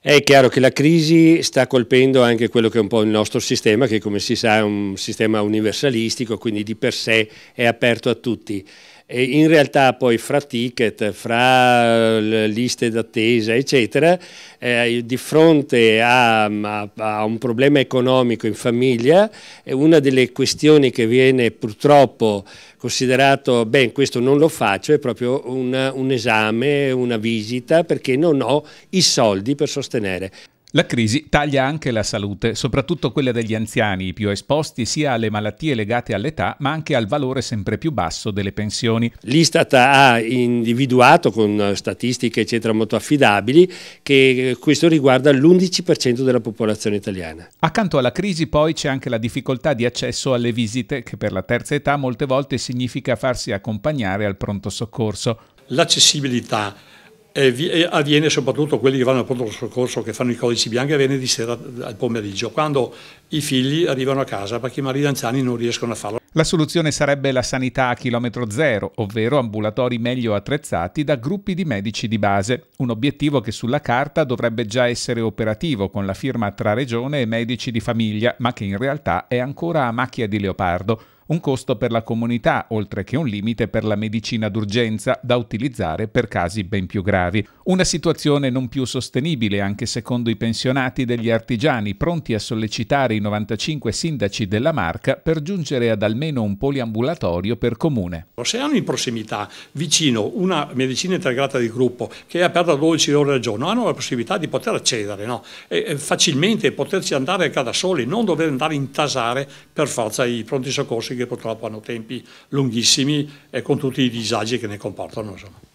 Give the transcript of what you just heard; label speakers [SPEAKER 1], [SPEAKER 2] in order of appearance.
[SPEAKER 1] È chiaro che la crisi sta colpendo anche quello che è un po' il nostro sistema, che come si sa è un sistema universalistico, quindi di per sé è aperto a tutti. E in realtà poi fra ticket, fra liste d'attesa, eccetera, eh, di fronte a, a, un problema economico in famiglia, una delle questioni che viene purtroppo considerato, beh, questo non lo faccio, è proprio una, un esame, una visita, perché non ho i soldi per
[SPEAKER 2] sostenere. La crisi taglia anche la salute, soprattutto quella degli anziani, i più esposti sia alle malattie legate all'età, ma anche al valore sempre più basso delle pensioni. L'Istat ha individuato con statistiche eccetera molto affidabili che questo
[SPEAKER 1] riguarda l'11% della popolazione italiana.
[SPEAKER 2] Accanto alla crisi poi c'è anche la difficoltà di accesso alle visite, che per la terza età molte volte significa farsi accompagnare al pronto soccorso.
[SPEAKER 3] L'accessibilità e avviene soprattutto quelli che vanno al pronto soccorso, che fanno i codici bianchi, avviene di sera eh, al pomeriggio, quando i figli arrivano a casa perché i mariti anziani non riescono a farlo.
[SPEAKER 2] La soluzione sarebbe la sanità a chilometro zero, ovvero ambulatori meglio attrezzati da gruppi di medici di base, un obiettivo che sulla carta dovrebbe già essere operativo con la firma tra regione e medici di famiglia, ma che in realtà è ancora a macchia di leopardo un costo per la comunità, oltre che un limite per la medicina d'urgenza da utilizzare per casi ben più gravi. Una situazione non più sostenibile anche secondo i pensionati degli artigiani, pronti a sollecitare i 95 sindaci della Marca per giungere ad almeno un poliambulatorio per comune. Se hanno in prossimità,
[SPEAKER 3] vicino, una medicina integrata di gruppo che è aperta 12 ore al giorno, hanno la possibilità di poter accedere no? e facilmente poterci andare da soli, non dover andare a intasare per forza i pronti soccorsi che purtroppo hanno tempi lunghissimi e con tutti i disagi che ne comportano. Insomma.